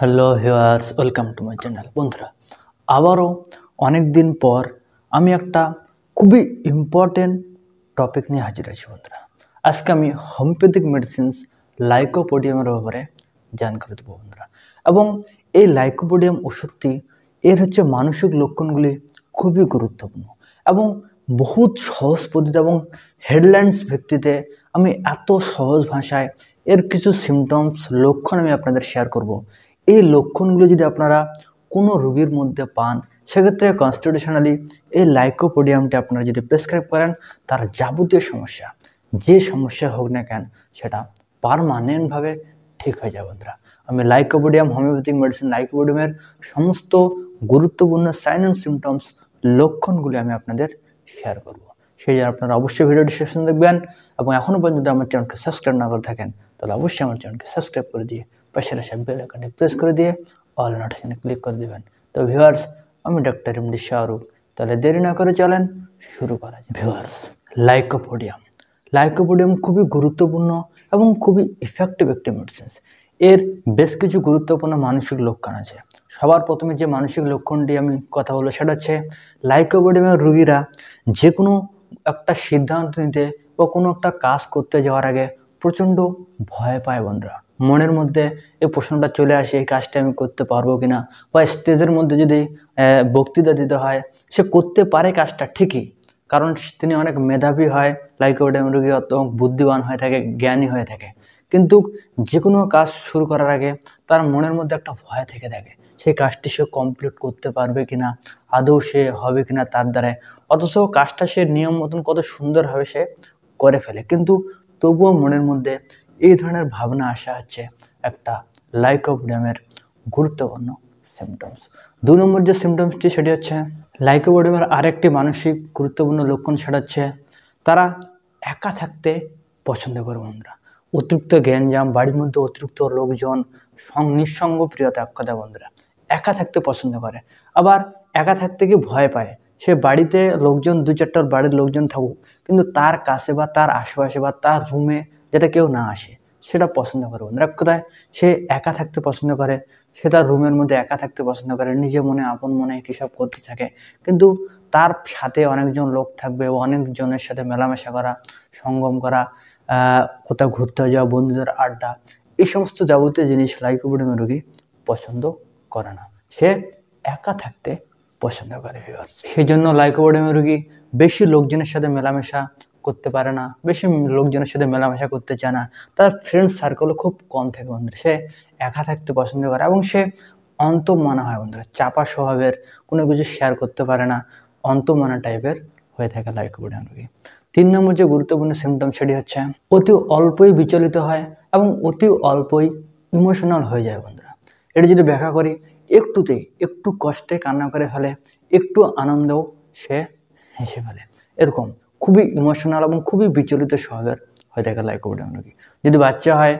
hello viewers welcome to my channel বন্ধুরা আবারও অনেক দিন পর আমি একটা খুবই ইম্পর্টেন্ট টপিক নিয়ে হাজির আছি বন্ধুরা আজকে আমি হোমিওপ্যাথিক মেডিসিনস লাইকোপোডিয়ামের ব্যাপারে জানকারি দেবো বন্ধুরা এবং এই লাইকোপোডিয়াম ওষুধটি এর হচ্ছে মানসিক লক্ষণগুলি খুবই গুরুত্বপূর্ণ এবং বহুত সহজ পদ্ধতি এবং হেডলাইন্স ভিত্তিতে আমি এত সহজ ভাষায় এর কিছু সিমটমস লক্ষণ আমি আপনাদের শেয়ার করব এই লক্ষণগুলো যদি আপনারা কোনো রোগীর মধ্যে পান সেক্ষেত্রে কনস্টিটিউশনালি এই লাইকোপোডিয়ামটি আপনারা যদি প্রেসক্রাইব করেন তার যাবতীয় সমস্যা যে সমস্যা হোক না কেন সেটা পারমানেন্টভাবে ঠিক হয়ে যাবে বন্ধুরা আমি লাইকোপোডিয়াম হোমিওপ্যাথিক মেডিসিন লাইকোপোডিয়ামের সমস্ত গুরুত্বপূর্ণ সাইন অ্যান্ড সিমটমস লক্ষণগুলি আমি আপনাদের শেয়ার করব সেই জন্য আপনারা অবশ্যই ভিডিও ডিসক্রিপশন দেখবেন এবং এখনও পর্যন্ত আমার চ্যানেলকে সাবস্ক্রাইব না করে থাকেন তাহলে অবশ্যই আমার চ্যানেলকে সাবস্ক্রাইব করে দিয়ে পাশে আসা বেল আইকনটি প্রেস করে দিয়ে অল নোটিফিকেশনে ক্লিক করে দেবেন তো ভিউয়ার্স আমি ডক্টর এমডি শাহরুখ তাহলে দেরি না করে চলেন শুরু করা যায় ভিউয়ার্স লাইকোপোডিয়াম লাইকোপোডিয়াম খুবই গুরুত্বপূর্ণ এবং খুবই ইফেক্টিভ একটি মেডিসিন এর বেশ কিছু গুরুত্বপূর্ণ মানসিক লক্ষণ আছে সবার প্রথমে যে মানসিক লক্ষণটি আমি কথা বলবো সেটা হচ্ছে লাইকোপোডিয়ামের রুগীরা যে কোনো একটা সিদ্ধান্ত নিতে বা কোনো একটা কাজ করতে যাওয়ার আগে প্রচণ্ড ভয় পায় বন্ধুরা মনের মধ্যে এই প্রশ্নটা চলে আসে এই কাজটা আমি করতে পারবো কি না বা স্টেজের মধ্যে যদি বক্তৃতা দিতে হয় সে করতে পারে কাজটা ঠিকই কারণ তিনি অনেক মেধাবী হয় লাইক রোগী অত বুদ্ধিমান হয়ে থাকে জ্ঞানী হয়ে থাকে কিন্তু যে কোনো কাজ শুরু করার আগে তার মনের মধ্যে একটা ভয় থেকে থাকে সেই কাজটি সে কমপ্লিট করতে পারবে কি না আদৌ সে হবে কি না তার দ্বারা অথচ কাজটা সে নিয়ম মতন কত সুন্দরভাবে সে করে ফেলে কিন্তু তবুও মনের মধ্যে এই ধরনের ভাবনা আসা হচ্ছে একটা লাইকোপোডিয়ামের গুরুত্বপূর্ণ সিমটমস দু নম্বর যে সিমটমসটি সেটি হচ্ছে লাইকোপোডিয়ামের আরেকটি মানসিক গুরুত্বপূর্ণ লক্ষণ সেটা হচ্ছে তারা একা থাকতে পছন্দ করে বন্ধুরা অতিরিক্ত জ্ঞানজাম বাড়ির মধ্যে অতিরিক্ত লোকজন নিঃসঙ্গ প্রিয়তা এক কথা বন্ধুরা একা থাকতে পছন্দ করে আবার একা থাকতে গিয়ে ভয় পায় সে বাড়িতে লোকজন দু চারটার বাড়ির লোকজন থাকুক কিন্তু তার কাছে বা তার আশেপাশে বা তার রুমে যেটা কেউ না আসে সেটা পছন্দ করে বন্ধুরা কোথায় সে একা থাকতে পছন্দ করে সে তার রুমের মধ্যে একা থাকতে পছন্দ করে নিজে মনে আপন মনে কী সব করতে থাকে কিন্তু তার সাথে অনেকজন লোক থাকবে অনেকজনের সাথে মেলামেশা করা সঙ্গম করা কোথাও ঘুরতে যাওয়া বন্ধুদের আড্ডা এই সমস্ত যাবতীয় জিনিস লাইকোপোডিয়াম রোগী পছন্দ করে না সে একা থাকতে পছন্দ করে সেই জন্য লাইকোপোডিয়াম রোগী বেশি লোকজনের সাথে মেলামেশা করতে পারে না বেশি লোকজনের সাথে মেলামেশা করতে চায় না তার ফ্রেন্ড সার্কেলও খুব কম থাকে বন্ধুরা সে একা থাকতে পছন্দ করে এবং সে অন্ত মনে হয় বন্ধুরা চাপা স্বভাবের কোনো কিছু শেয়ার করতে পারে না অন্ত মনা টাইপের হয়ে থাকে লাইক রোগী তিন নম্বর যে গুরুত্বপূর্ণ সিমটম সেটি হচ্ছে অতি অল্পই বিচলিত হয় এবং অতি অল্পই ইমোশনাল হয়ে যায় বন্ধুরা এটা যদি ব্যাখ্যা করি একটুতেই একটু কষ্টে কান্না করে ফেলে একটু আনন্দও সে হেসে ফেলে এরকম খুবই ইমোশনাল এবং খুবই বিচলিত স্বভাবের হয়ে থাকে লাইকোপিডিয়া রোগী যদি বাচ্চা হয়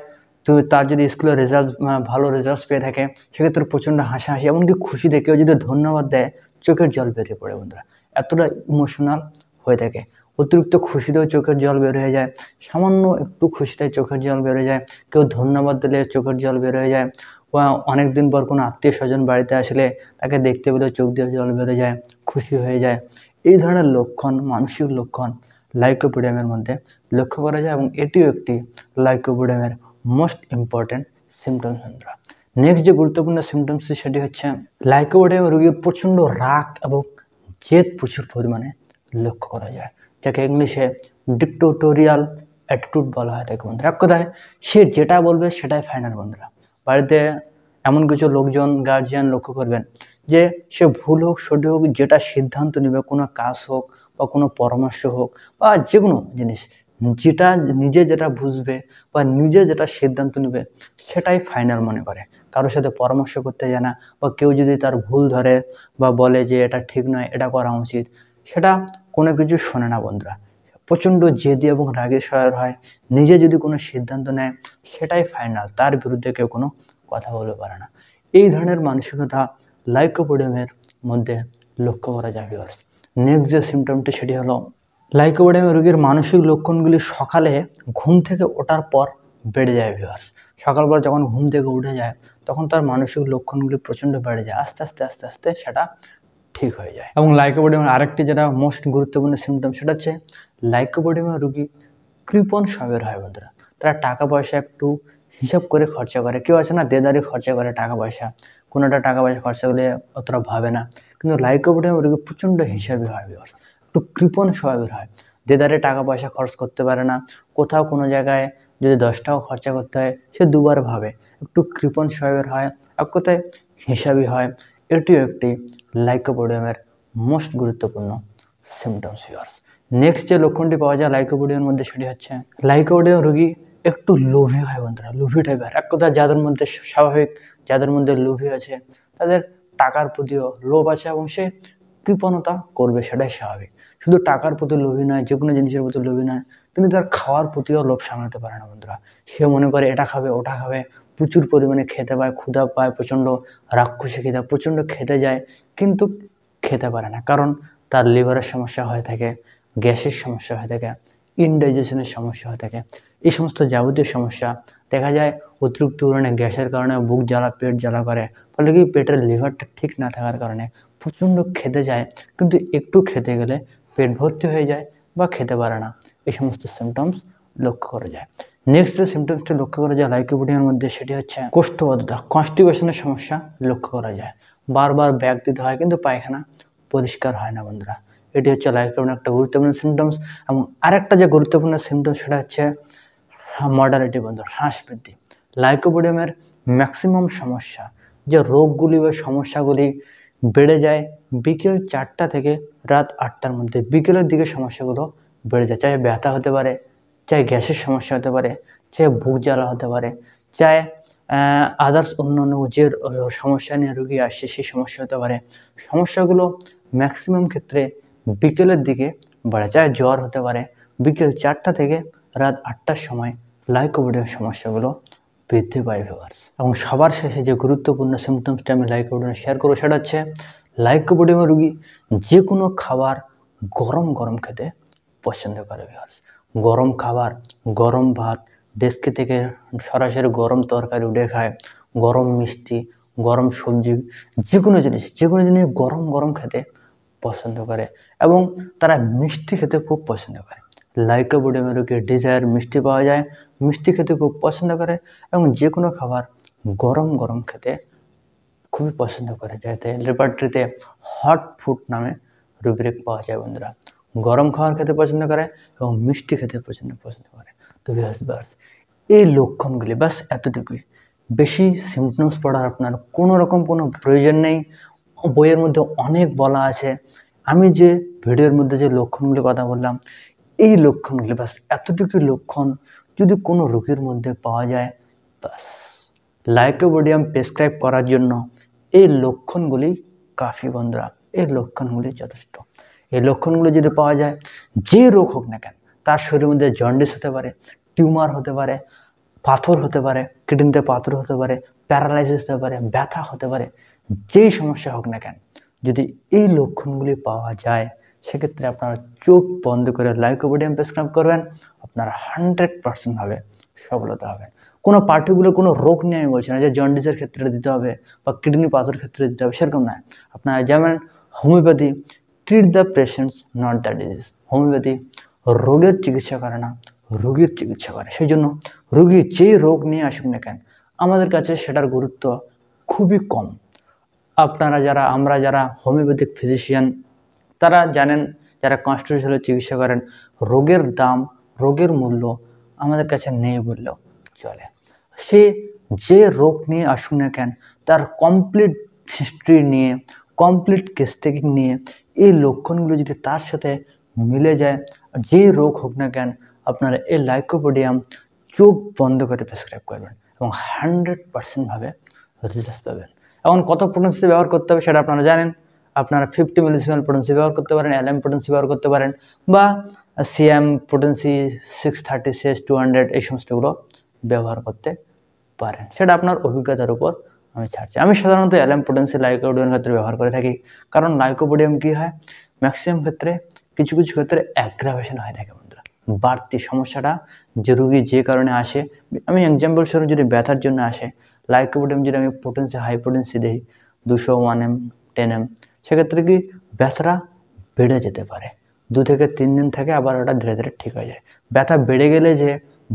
তো তার যদি স্কুলের রেজাল্ট ভালো রেজাল্ট পেয়ে থাকে সেক্ষেত্রে প্রচণ্ড হাসাহাসি এমনকি খুশি কেউ যদি ধন্যবাদ দেয় চোখের জল বেরিয়ে পড়ে বন্ধুরা এতটা ইমোশনাল হয়ে থাকে অতিরিক্ত খুশিতেও চোখের জল বের হয়ে যায় সামান্য একটু খুশিতে চোখের জল বের হয়ে যায় কেউ ধন্যবাদ দিলে চোখের জল বের হয়ে যায় বা অনেক দিন পর কোনো আত্মীয় স্বজন বাড়িতে আসলে তাকে দেখতে পেলে চোখ দিয়ে জল বেরো যায় খুশি হয়ে যায় এই ধরনের লক্ষণ মানসিক লক্ষণ লাইকোপিডিয়ামের মধ্যে লক্ষ্য করা যায় এবং এটিও একটি লাইকোপিডিয়ামের মোস্ট ইম্পর্টেন্ট সিমটম সেন্ট্রা নেক্সট যে গুরুত্বপূর্ণ সিমটমস সেটি হচ্ছে লাইকোপিডিয়ামের রোগীর প্রচণ্ড রাগ এবং জেদ প্রচুর পরিমাণে লক্ষ্য করা যায় যাকে ইংলিশে ডিক্টোটোরিয়াল অ্যাটিটিউড বলা হয় তাকে বন্ধুরা এক কথায় সে যেটা বলবে সেটাই ফাইনাল বন্ধুরা বাড়িতে এমন কিছু লোকজন গার্জিয়ান লক্ষ্য করবেন যে সে ভুল হোক সঠিক হোক যেটা সিদ্ধান্ত নেবে কোনো কাজ হোক বা কোনো পরামর্শ হোক বা যে কোনো জিনিস যেটা নিজে যেটা বুঝবে বা নিজে যেটা সিদ্ধান্ত নেবে সেটাই ফাইনাল মনে করে কারোর সাথে পরামর্শ করতে যায় না বা কেউ যদি তার ভুল ধরে বা বলে যে এটা ঠিক নয় এটা করা উচিত সেটা কোনো কিছু শোনে না বন্ধুরা প্রচণ্ড জেদি এবং রাগে সয়ার হয় নিজে যদি কোনো সিদ্ধান্ত নেয় সেটাই ফাইনাল তার বিরুদ্ধে কেউ কোনো কথা বলতে পারে না এই ধরনের মানসিকতা লাইকোপোডিয়ামের মধ্যে লক্ষ্য করা যায় ভিওস নেক্সট যে সিমটমটি সেটি হলো লাইকোপোডিয়ামের রোগীর মানসিক লক্ষণগুলি সকালে ঘুম থেকে ওঠার পর বেড়ে যায় ভিওয়ার্স সকালবেলা যখন ঘুম থেকে উঠে যায় তখন তার মানসিক লক্ষণগুলি প্রচণ্ড বেড়ে যায় আস্তে আস্তে আস্তে আস্তে সেটা ঠিক হয়ে যায় এবং লাইকোপোডিয়ামের আরেকটি যেটা মোস্ট গুরুত্বপূর্ণ সিমটম সেটা হচ্ছে লাইকোপোডিয়ামের রুগী কৃপণ স্বভাবের হয় বন্ধুরা তারা টাকা পয়সা একটু হিসাব করে খরচা করে কেউ আছে না দেদারি খরচা করে টাকা পয়সা কোনোটা টাকা পয়সা খরচা করলে অতটা ভাবে না কিন্তু লাইকোপোডিয়াম রোগী প্রচণ্ড হিসাবে হয় বিকজ একটু কৃপণ স্বভাবের হয় যে দ্বারে টাকা পয়সা খরচ করতে পারে না কোথাও কোনো জায়গায় যদি দশটাও খরচা করতে হয় সে দুবার ভাবে একটু কৃপণ স্বভাবের হয় এক কথায় হিসাবই হয় এটিও একটি লাইকোপোডিয়ামের মোস্ট গুরুত্বপূর্ণ সিমটমস ভিওর্স নেক্সট যে লক্ষণটি পাওয়া যায় লাইকোপোডিয়ামের মধ্যে সেটি হচ্ছে লাইকোপোডিয়াম রোগী একটু লোভী হয় বন্ধুরা লোভী টাইপের এক কথা যাদের মধ্যে স্বাভাবিক যাদের মধ্যে লোভী আছে তাদের টাকার প্রতিও লোভ আছে এবং সে কৃপণতা করবে সেটাই স্বাভাবিক শুধু টাকার প্রতি লোভী নয় যে কোনো জিনিসের প্রতি লোভী নয় তিনি তার খাওয়ার প্রতিও লোভ সামলাতে পারে না বন্ধুরা সে মনে করে এটা খাবে ওটা খাবে প্রচুর পরিমাণে খেতে পায় ক্ষুধা পায় প্রচণ্ড রাক্ষসে খেতে প্রচণ্ড খেতে যায় কিন্তু খেতে পারে না কারণ তার লিভারের সমস্যা হয়ে থাকে গ্যাসের সমস্যা হয়ে থাকে ইনডাইজেশনের সমস্যা হয়ে থাকে এই সমস্ত যাবতীয় সমস্যা দেখা যায় অতিরিক্ত পরিমাণে গ্যাসের কারণে বুক জ্বালা পেট জ্বালা করে ফলে কি পেটের লিভারটা ঠিক না থাকার কারণে প্রচণ্ড খেতে যায় কিন্তু একটু খেতে গেলে পেট ভর্তি হয়ে যায় বা খেতে পারে না এই সমস্ত সিমটমস লক্ষ্য করা যায় নেক্সট যে সিমটমসটি লক্ষ্য করা যায় লাইকোপিডিয়ার মধ্যে সেটি হচ্ছে কোষ্ঠবদ্ধতা কনস্টিপেশনের সমস্যা লক্ষ্য করা যায় বারবার ব্যাগ দিতে হয় কিন্তু পায়খানা পরিষ্কার হয় না বন্ধুরা এটি হচ্ছে লাইফের একটা গুরুত্বপূর্ণ সিমটমস এবং আরেকটা যে গুরুত্বপূর্ণ সিমটম সেটা হচ্ছে মর্ডালিটি বন্ধ হ্রাস বৃদ্ধি লাইকোপোডিয়ামের ম্যাক্সিমাম সমস্যা যে রোগগুলি বা সমস্যাগুলি বেড়ে যায় বিকেল চারটা থেকে রাত আটটার মধ্যে বিকেলের দিকে সমস্যাগুলো বেড়ে যায় চাই ব্যথা হতে পারে চাই গ্যাসের সমস্যা হতে পারে চাই বুক জ্বালা হতে পারে চাই আদার্স অন্য অন্য যে সমস্যা নিয়ে রুগী আসছে সেই সমস্যা হতে পারে সমস্যাগুলো ম্যাক্সিমাম ক্ষেত্রে বিকেলের দিকে বেড়ে যায় জ্বর হতে পারে বিকেল চারটা থেকে রাত আটটার সময় লাইকোভিডের সমস্যাগুলো বৃদ্ধি পায় ভিভার্স এবং সবার শেষে যে গুরুত্বপূর্ণ সিমটমসটা আমি লাইকোবোডিয়ামে শেয়ার করবো সেটা হচ্ছে লাইকোবোডিয়ামের রুগী যে কোনো খাবার গরম গরম খেতে পছন্দ করে ভিভার্স গরম খাবার গরম ভাত ডেস্কে থেকে সরাসরি গরম তরকারি উঠে খায় গরম মিষ্টি গরম সবজি যে কোনো জিনিস যে কোনো জিনিস গরম গরম খেতে পছন্দ করে এবং তারা মিষ্টি খেতে খুব পছন্দ করে লাইকোবোডিমেরুকে ডিজায়ার মিষ্টি পাওয়া যায় মিষ্টি খেতে খুব পছন্দ করে এবং যে কোনো খাবার গরম গরম খেতে খুবই পছন্দ করে যাতে রেপার্টরিতে হট ফুড নামে রুব্রিক পাওয়া যায় বন্ধুরা গরম খাবার খেতে পছন্দ করে এবং মিষ্টি খেতে পছন্দ পছন্দ করে তো ব্যাস এই লক্ষণগুলি ব্যাস এতটুকুই বেশি সিমটমস পড়ার আপনার কোনো রকম কোনো প্রয়োজন নেই বইয়ের মধ্যে অনেক বলা আছে আমি যে ভিডিওর মধ্যে যে লক্ষণগুলির কথা বললাম এই লক্ষণগুলি ব্যাস এতটুকু লক্ষণ যদি কোনো রোগীর মধ্যে পাওয়া যায় ব্যাস লাইকোবোডিয়াম প্রেসক্রাইব করার জন্য এই লক্ষণগুলি কাফি বন্ধুরা এই লক্ষণগুলি যথেষ্ট এই লক্ষণগুলো যদি পাওয়া যায় যে রোগ হোক না কেন তার শরীরের মধ্যে জন্ডিস হতে পারে টিউমার হতে পারে পাথর হতে পারে কিডনিতে পাথর হতে পারে প্যারালাইসিস হতে পারে ব্যথা হতে পারে যেই সমস্যা হোক না কেন যদি এই লক্ষণগুলি পাওয়া যায় সেক্ষেত্রে আপনারা চোখ বন্ধ করে লাইকোপোডিয়াম প্রেসক্রাইব করবেন আপনারা হান্ড্রেড পার্সেন্ট হবে সফলতা হবে কোনো পার্টিকুলার কোনো রোগ নিয়ে আমি বলছি না যে জন্ডিসের ক্ষেত্রে দিতে হবে বা কিডনি পাথর ক্ষেত্রে দিতে হবে সেরকম নয় আপনারা যেমন homeopathy treat the patients not the disease homeopathy রোগের চিকিৎসা করে না রোগীর চিকিৎসা করে সেই জন্য রোগী যেই রোগ নিয়ে আসুক না কেন আমাদের কাছে সেটার গুরুত্ব খুবই কম আপনারা যারা আমরা যারা হোমিওপ্যাথিক ফিজিশিয়ান তারা জানেন যারা কনস্টিটিউশনের চিকিৎসা করেন রোগের দাম রোগের মূল্য আমাদের কাছে নেই বললেও চলে সে যে রোগ নিয়ে আসুন না কেন তার কমপ্লিট হিস্ট্রি নিয়ে কমপ্লিট কেস টেকিং নিয়ে এই লক্ষণগুলো যদি তার সাথে মিলে যায় যে রোগ হোক না কেন আপনারা এই লাইকোপোডিয়াম চোখ বন্ধ করে প্রেসক্রাইব করবেন এবং হান্ড্রেড পার্সেন্টভাবে রেজাল্ট পাবেন এখন কত পোটেন্সি ব্যবহার করতে হবে সেটা আপনারা জানেন আপনারা ফিফটি মিলিসিমাল পোটেন্সি ব্যবহার করতে পারেন এম পোটেন্সি ব্যবহার করতে পারেন বা CM potency six thirty six two hundred এই সমস্তগুলো ব্যবহার করতে পারেন সেটা আপনার অভিজ্ঞতার উপর আমি ছাড়ছি আমি সাধারণত এম পোটেন্সি লাইকোপোডিয়ামের ক্ষেত্রে ব্যবহার করে থাকি কারণ লাইকোপোডিয়াম কী হয় ম্যাক্সিমাম ক্ষেত্রে কিছু কিছু ক্ষেত্রে অ্যাগ্রাভেশন হয়ে থাকে বন্ধুরা বাড়তি সমস্যাটা যে রুগী যে কারণে আসে আমি এক্সাম্পল স্বরূপ যদি ব্যথার জন্য আসে লাইকোপোডিয়াম যদি আমি পোটেন্সি হাই পোটেন্সি দিই দুশো ওয়ান এম টেন এম সেক্ষেত্রে কি ব্যথাটা বেড়ে যেতে পারে দু থেকে তিন দিন থাকে আবার ওটা ধীরে ধীরে ঠিক হয়ে যায় ব্যথা বেড়ে গেলে যে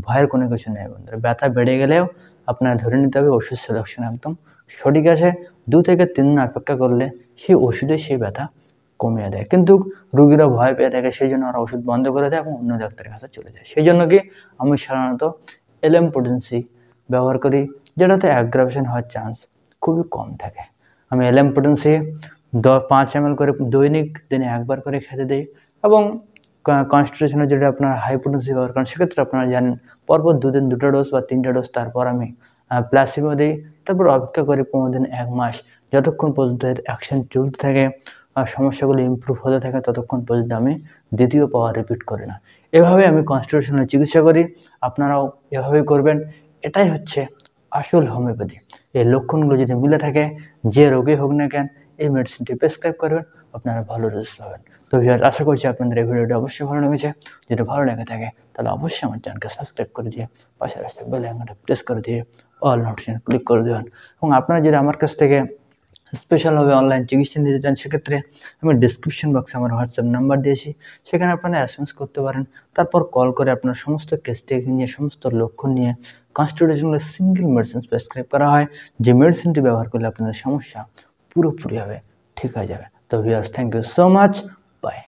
ভয়ের কোনো কিছু নেই বন্ধুরা ব্যথা বেড়ে গেলেও আপনার ধরে নিতে হবে ওষুধ সিলেকশন একদম সঠিক আছে দু থেকে তিন দিন অপেক্ষা করলে সেই ওষুধে সেই ব্যথা কমিয়ে দেয় কিন্তু রুগীরা ভয় পেয়ে থাকে সেই জন্য ওরা ওষুধ বন্ধ করে দেয় এবং অন্য ডাক্তারের কাছে চলে যায় সেই জন্য কি আমি সাধারণত এলএম পোটেন্সি ব্যবহার করি যেটাতে অ্যাগ্রাভেশন হওয়ার চান্স খুবই কম থাকে আমি এলএম পোটেন্সি দ পাঁচ এম করে দৈনিক দিনে একবার করে খেতে দিই এবং কনস্টিটিউশনের যেটা আপনার হাই পোটেন্সি ব্যবহার করেন সেক্ষেত্রে আপনারা জানেন পরপর দুদিন দুটো ডোজ বা তিনটা ডোজ তারপর আমি প্লাসিমো দিই তারপর অপেক্ষা করি পনেরো দিন এক মাস যতক্ষণ পর্যন্ত এর অ্যাকশন চলতে থাকে সমস্যাগুলো ইম্প্রুভ হতে থাকে ততক্ষণ পর্যন্ত আমি দ্বিতীয় পাওয়ার রিপিট করি না এভাবে আমি কনস্টিটিউশনের চিকিৎসা করি আপনারাও এভাবেই করবেন এটাই হচ্ছে আসল হোমিওপ্যাথি এই লক্ষণগুলো যদি মিলে থাকে যে রোগী হোক না কেন এই মেডিসিনটি প্রেসক্রাইব করবেন আপনারা ভালো রেজাল্ট পাবেন তো ভিউয়ার্স আশা করছি আপনাদের এই ভিডিওটি অবশ্যই ভালো লেগেছে যদি ভালো লেগে থাকে তাহলে অবশ্যই আমার চ্যানেলকে সাবস্ক্রাইব করে দিয়ে পাশে আসতে বেল আইকনটা প্রেস করে দিয়ে অল নোটিফিকেশন ক্লিক করে দেবেন এবং আপনারা যদি আমার কাছ থেকে স্পেশালভাবে অনলাইন চিকিৎসা নিতে চান সেক্ষেত্রে আমি ডিসক্রিপশন বক্সে আমার হোয়াটসঅ্যাপ নাম্বার দিয়েছি সেখানে আপনারা এসএমএস করতে পারেন তারপর কল করে আপনার সমস্ত কেসটিকে নিয়ে সমস্ত লক্ষণ নিয়ে কনস্টিটিউশনাল সিঙ্গেল মেডিসিন প্রেসক্রাইব করা হয় যে মেডিসিনটি ব্যবহার করলে আপনাদের সমস্যা পুরোপুরিভাবে ঠিক হয়ে যাবে তো viewers thank you so much by